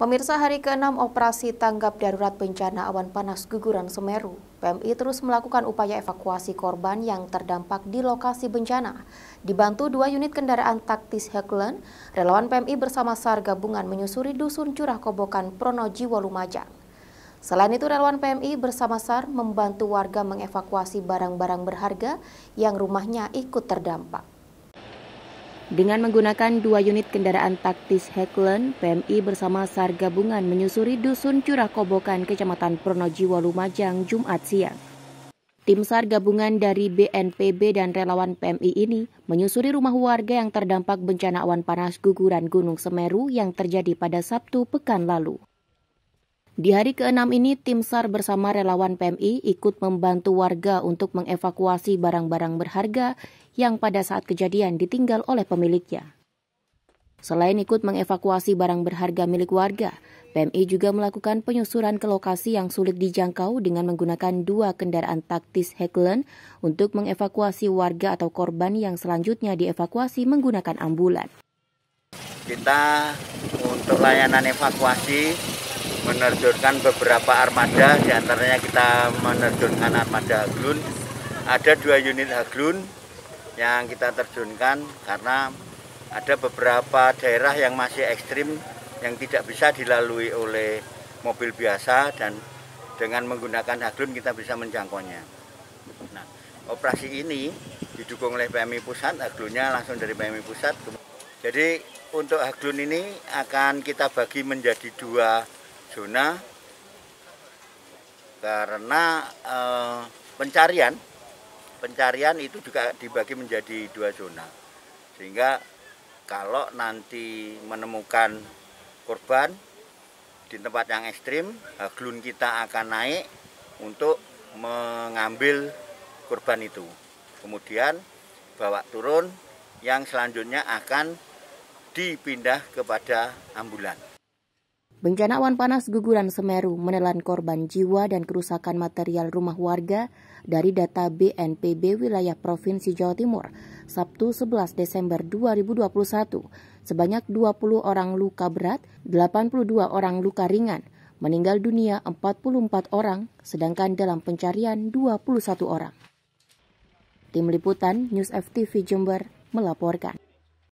Pemirsa hari ke-6 operasi tanggap darurat bencana awan panas guguran Semeru, PMI terus melakukan upaya evakuasi korban yang terdampak di lokasi bencana. Dibantu dua unit kendaraan taktis Heklen, relawan PMI bersama SAR gabungan menyusuri dusun curah kobokan Pronojiwo Lumajang. Selain itu, relawan PMI bersama SAR membantu warga mengevakuasi barang-barang berharga yang rumahnya ikut terdampak. Dengan menggunakan dua unit kendaraan taktis Heckland, PMI bersama SAR gabungan menyusuri dusun Curah Kobokan, Kecamatan Pronojiwo, Lumajang, Jumat siang. Tim SAR gabungan dari BNPB dan relawan PMI ini menyusuri rumah warga yang terdampak bencana awan panas guguran Gunung Semeru yang terjadi pada Sabtu pekan lalu. Di hari ke-6 ini, tim SAR bersama relawan PMI ikut membantu warga untuk mengevakuasi barang-barang berharga yang pada saat kejadian ditinggal oleh pemiliknya. Selain ikut mengevakuasi barang berharga milik warga, PMI juga melakukan penyusuran ke lokasi yang sulit dijangkau dengan menggunakan dua kendaraan taktis Heklen untuk mengevakuasi warga atau korban yang selanjutnya dievakuasi menggunakan ambulan. Kita untuk layanan evakuasi menerjunkan beberapa armada, diantaranya kita menerjunkan armada Haglun. Ada dua unit Haglun, yang kita terjunkan karena ada beberapa daerah yang masih ekstrim yang tidak bisa dilalui oleh mobil biasa dan dengan menggunakan haglun kita bisa menjangkaunya. Nah, operasi ini didukung oleh PMI Pusat, haglunnya langsung dari PMI Pusat. Jadi untuk haglun ini akan kita bagi menjadi dua zona karena eh, pencarian pencarian itu juga dibagi menjadi dua zona. Sehingga kalau nanti menemukan korban di tempat yang ekstrim, gelun kita akan naik untuk mengambil korban itu. Kemudian bawa turun yang selanjutnya akan dipindah kepada ambulans. Bencana awan panas guguran Semeru menelan korban jiwa dan kerusakan material rumah warga dari data BNPB wilayah Provinsi Jawa Timur Sabtu 11 Desember 2021. Sebanyak 20 orang luka berat, 82 orang luka ringan, meninggal dunia 44 orang, sedangkan dalam pencarian 21 orang. Tim Liputan News FTV Jember melaporkan.